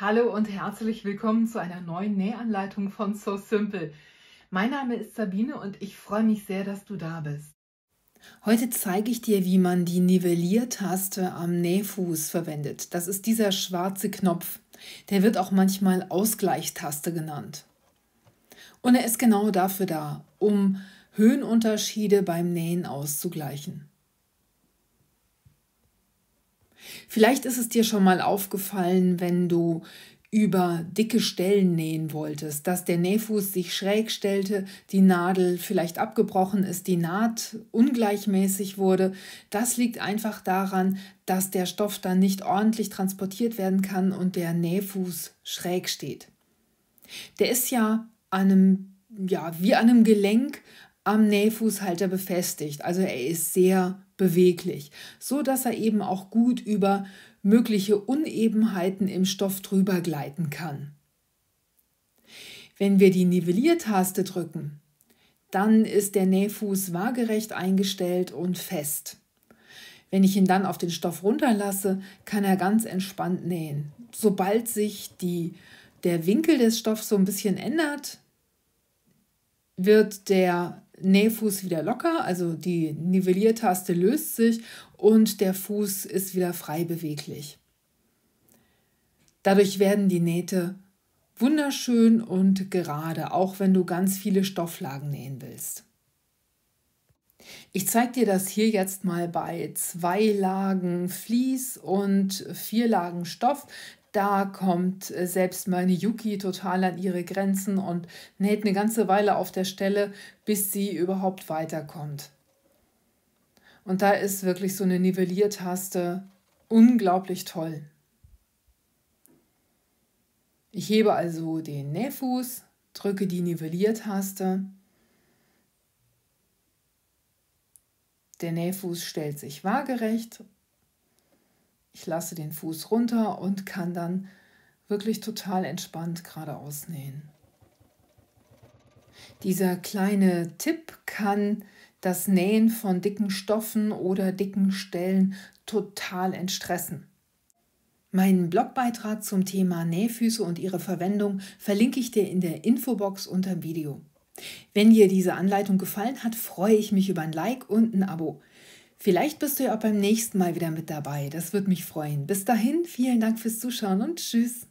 Hallo und herzlich willkommen zu einer neuen Nähanleitung von So Simple. Mein Name ist Sabine und ich freue mich sehr, dass du da bist. Heute zeige ich dir, wie man die Nivelliertaste am Nähfuß verwendet. Das ist dieser schwarze Knopf. Der wird auch manchmal Ausgleichstaste genannt. Und er ist genau dafür da, um Höhenunterschiede beim Nähen auszugleichen. Vielleicht ist es dir schon mal aufgefallen, wenn du über dicke Stellen nähen wolltest, dass der Nähfuß sich schräg stellte, die Nadel vielleicht abgebrochen ist, die Naht ungleichmäßig wurde. Das liegt einfach daran, dass der Stoff dann nicht ordentlich transportiert werden kann und der Nähfuß schräg steht. Der ist ja einem, ja, wie an einem Gelenk am Nähfußhalter befestigt. Also er ist sehr beweglich, so dass er eben auch gut über mögliche Unebenheiten im Stoff drüber gleiten kann. Wenn wir die Nivelliertaste drücken, dann ist der Nähfuß waagerecht eingestellt und fest. Wenn ich ihn dann auf den Stoff runterlasse, kann er ganz entspannt nähen. Sobald sich die, der Winkel des Stoffs so ein bisschen ändert, wird der Nähfuß wieder locker, also die Nivelliertaste löst sich und der Fuß ist wieder frei beweglich. Dadurch werden die Nähte wunderschön und gerade, auch wenn du ganz viele Stofflagen nähen willst. Ich zeige dir das hier jetzt mal bei zwei Lagen Vlies und vier Lagen Stoff. Da kommt äh, selbst meine Yuki total an ihre Grenzen und näht eine ganze Weile auf der Stelle, bis sie überhaupt weiterkommt. Und da ist wirklich so eine Nivelliertaste unglaublich toll. Ich hebe also den Nähfuß, drücke die Nivelliertaste. Der Nähfuß stellt sich waagerecht ich lasse den Fuß runter und kann dann wirklich total entspannt geradeaus nähen. Dieser kleine Tipp kann das Nähen von dicken Stoffen oder dicken Stellen total entstressen. Meinen Blogbeitrag zum Thema Nähfüße und ihre Verwendung verlinke ich dir in der Infobox unter dem Video. Wenn dir diese Anleitung gefallen hat, freue ich mich über ein Like und ein Abo. Vielleicht bist du ja auch beim nächsten Mal wieder mit dabei. Das würde mich freuen. Bis dahin, vielen Dank fürs Zuschauen und tschüss.